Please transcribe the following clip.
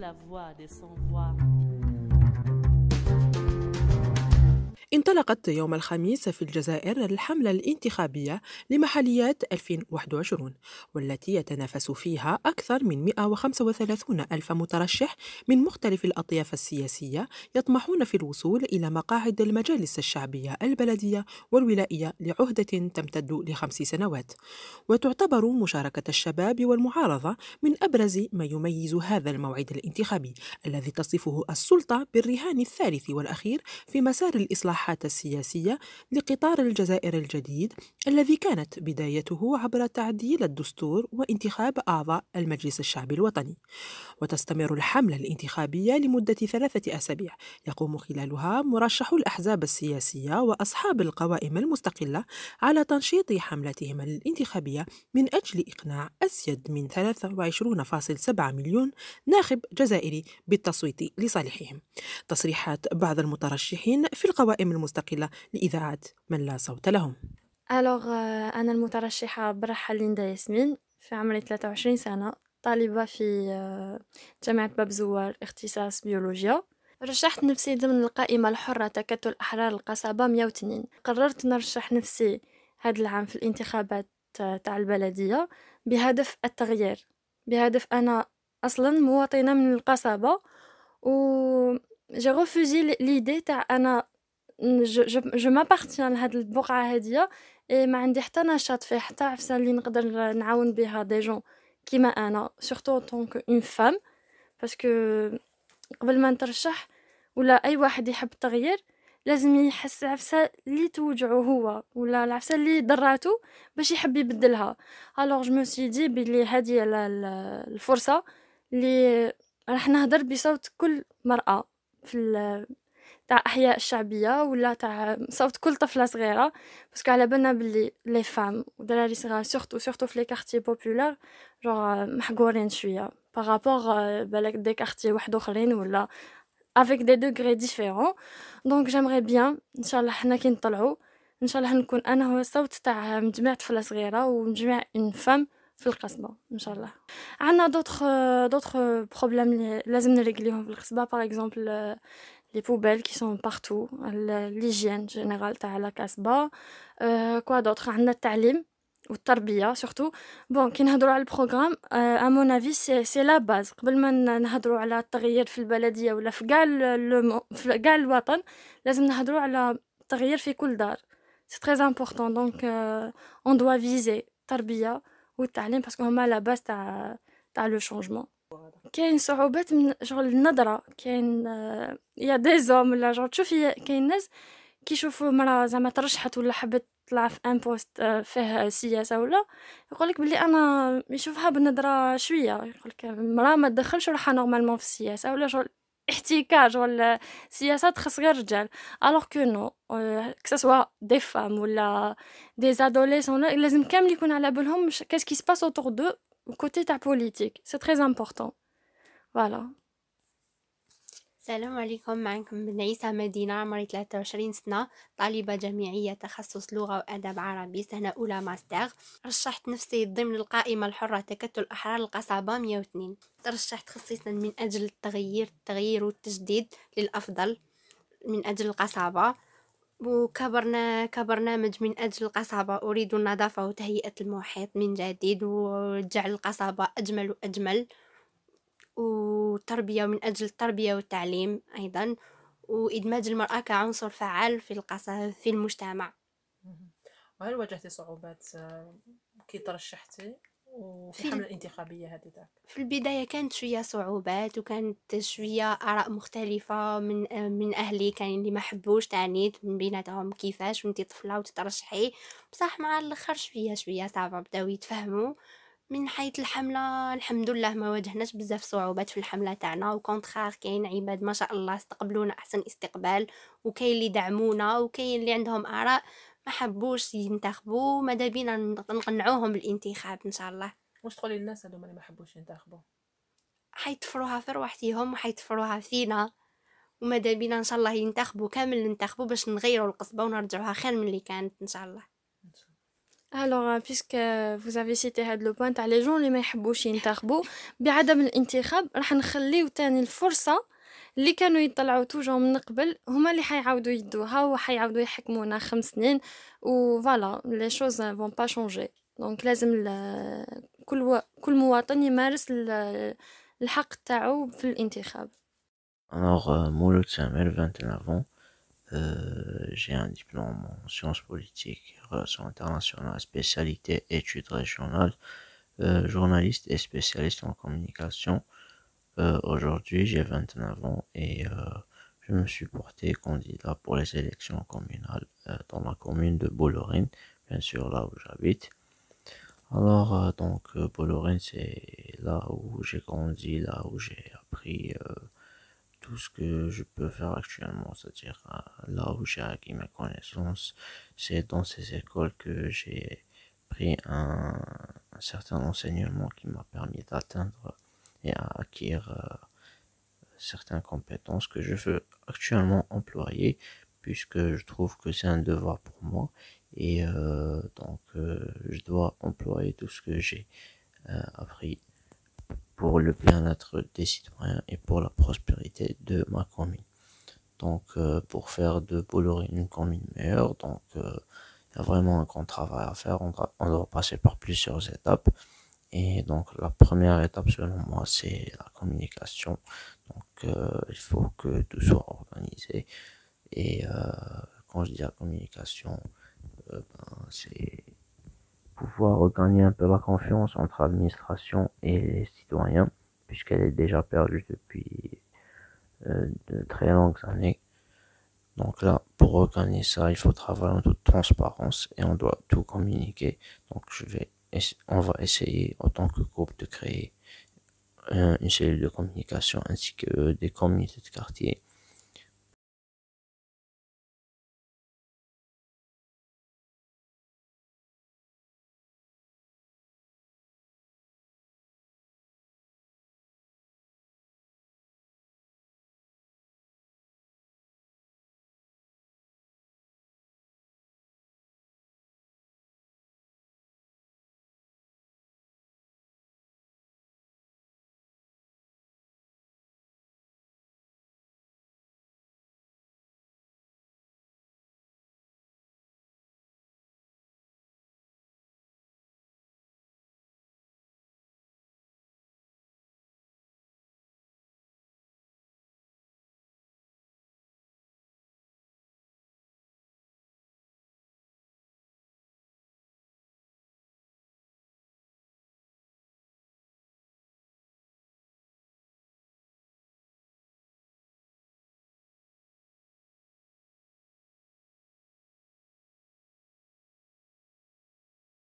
la voix de son voix انطلقت يوم الخميس في الجزائر الحملة الانتخابية لمحليات 2021 والتي يتنافس فيها أكثر من 135 ألف مترشح من مختلف الأطياف السياسية يطمحون في الوصول إلى مقاعد المجالس الشعبية البلدية والولائية لعهدة تمتد لخمس سنوات وتعتبر مشاركة الشباب والمعارضة من أبرز ما يميز هذا الموعد الانتخابي الذي تصفه السلطة بالرهان الثالث والأخير في مسار الإصلاحات الساحة السياسية لقطار الجزائر الجديد الذي كانت بدايته عبر تعديل الدستور وانتخاب أعضاء المجلس الشعبي الوطني وتستمر الحملة الانتخابية لمدة ثلاثة أسابيع يقوم خلالها مرشحو الأحزاب السياسية وأصحاب القوائم المستقلة على تنشيط حملتهم الانتخابية من أجل إقناع أزيد من 23.7 مليون ناخب جزائري بالتصويت لصالحهم تصريحات بعض المترشحين في القوائم المستقلة لإذاعة من لا صوت لهم ألوغ euh, أنا المترشحة برحة ليندا ياسمين في عمري 23 سنة طالبة في آه، جامعة باب زوار اختصاص بيولوجيا رشحت نفسي ضمن القائمة الحرة تكتل أحرار القصبة 102 قررت نرشح نفسي هذا العام في الانتخابات آه، تاع البلدية بهدف التغيير بهدف أنا أصلا مواطنة من القصبة و جي غوفوزي ليدي تاع أنا جو جو, جو مابارتيان لهاد البقعه هاديه اي ما عندي حتى نشاط فيه حتى عفسه اللي نقدر نعاون بها دي جون كيما انا سورتو طونك اون فام باسكو قبل ما نترشح ولا اي واحد يحب التغيير لازم يحس عفسه اللي توجعو هو ولا العفسه اللي ضراتو باش يحب يبدلها الوغ جو مو سي دي بلي هذه الفرصه اللي راح نهضر بصوت كل مراه في تاع احياء الشعبيه ولا تاع صوت كل طفله صغيره باسكو على بالنا بلي لي فام ودراري صغار سورتو سورتو في لي كارتي بوبولار جو محقورين شويه بارابور بالك دي كارتي واحد اخرين ولا افيك دي دوغري ديفيرون دونك جامري بيان ان شاء الله حنا كي نطلعوا ان شاء الله نكون انا هو الصوت تاع مجموعه طفله صغيره ومجموعه ان فام في القصبة إن شاء الله عندنا دوتر دوتر بروبليم لازم نريقليهم في القصبة باغ اكزومبل les poubelles qui sont partout, l'hygiène générale de la casse euh, quoi d'autre, a ah, talim ou tarbiya surtout. Bon, qui a droit le programme, euh, à mon avis, c'est, c'est la base. Avant de parler droit à la tarier fil baladia ou dans le watan, on n'a à la tarier fil C'est très important, donc euh, on doit viser tarbiya ou talim parce qu'on a la base, t'as, le changement. كاين صعوبات من شغل النظره كاين آه، يا دي زوم ولا شغل تشوفي كاين ناس كيشوفوا مرا زعما ترشحت ولا حبت تطلع في ان بوست آه، فيه سياسه ولا يقولك بلي انا يشوفها بنظره شويه يقولك مرا ما تدخلش روحها نورمالمون في السياسه ولا شغل احتكاج ولا سياسات خاص غير الرجال الوغ كو نو كسوا دي فام ولا دي ادوليسون لازم كامل يكون على بالهم كاش كي سباس اوتور دو côté تاع بوليتيك سي très important. Voilà. السلام عليكم معكم بن عيسى مدينة عمري 23 سنة طالبة جامعية تخصص لغة وأدب عربي سنة أولى ماستر رشحت نفسي ضمن القائمة الحرة تكتل أحرار القصبة 102 ترشحت خصيصا من أجل التغيير التغيير والتجديد للأفضل من أجل القصبة وكبرنا كبرنامج من أجل القصبة أريد النظافة وتهيئة المحيط من جديد وجعل القصبة أجمل وأجمل وتربية من أجل التربية والتعليم أيضا وإدماج المرأة كعنصر فعال في القصب في المجتمع وهل واجهتي صعوبات آه، كي ترشحتي في الحملة الانتخابية هذه في البداية كانت شوية صعوبات وكانت شوية آراء مختلفة من من أهلي كان اللي ما حبوش تعنيت من بيناتهم كيفاش وانتي طفلة وتترشحي بصح مع الآخر شوية شوية صعبة بداو يتفهموا من حيث الحملة الحمد لله ما واجهناش بزاف صعوبات في الحملة تاعنا وكونتخار كاين عباد ما شاء الله استقبلونا أحسن استقبال وكاين اللي دعمونا وكاين اللي عندهم آراء ما حبوش ينتخبوا ماذا بينا نقنعوهم بالانتخاب ان شاء الله واش تقولي للناس هذوما اللي ما حبوش ينتخبوا حيتفروها في رواحتهم وحيتفروها فينا وماذا بينا ان شاء الله ينتخبوا كامل ننتخبوا باش نغيروا القصبه ونرجعوها خير من اللي كانت ان شاء الله الوغ بيسك فوز افي سيتي هاد لو بوان تاع لي جون اللي ما يحبوش ينتخبوا بعدم الانتخاب راح نخليو تاني الفرصه اللي كانوا يطلعوا توجو من قبل هما اللي حيعاودوا يدوها وحيعاودوا يحكمونا خمس سنين وفوالا لي شوز فون با شونجي دونك لازم كل و... كل مواطن يمارس الحق تاعو في الانتخاب Alors, Mouloud Samel, 21 ans, euh, j'ai un diplôme en sciences politiques, relations internationales, spécialité études régionales, euh, journaliste et spécialiste en communication. Euh, aujourd'hui j'ai 29 ans et euh, je me suis porté candidat pour les élections communales euh, dans la commune de Bollorin, bien sûr là où j'habite. Alors donc Bollorin, c'est là où j'ai grandi, là où j'ai appris tout ce que je peux faire actuellement, c'est-à-dire là où j'ai acquis mes connaissances, c'est dans ces écoles que j'ai pris un, un certain enseignement qui m'a permis d'atteindre et à acquérir euh, certaines compétences que je veux actuellement employer puisque je trouve que c'est un devoir pour moi et euh, donc euh, je dois employer tout ce que j'ai appris pour le bien-être des citoyens et pour la prospérité de ma commune. Donc pour faire de Bolloré une commune meilleure, donc il y a vraiment un grand travail à faire, on doit passer par plusieurs étapes. Et donc la première étape selon moi c'est la communication. Donc euh, il faut que tout soit organisé. Et euh, quand je dis la communication, euh, ben, c'est pouvoir regagner un peu la confiance entre l'administration et les citoyens, puisqu'elle est déjà perdue depuis de très longues années. Donc là, pour regagner ça, il faut travailler en toute transparence et on doit tout communiquer. Donc je vais on va essayer en tant que groupe de créer euh, une cellule de communication ainsi que des communautés de quartier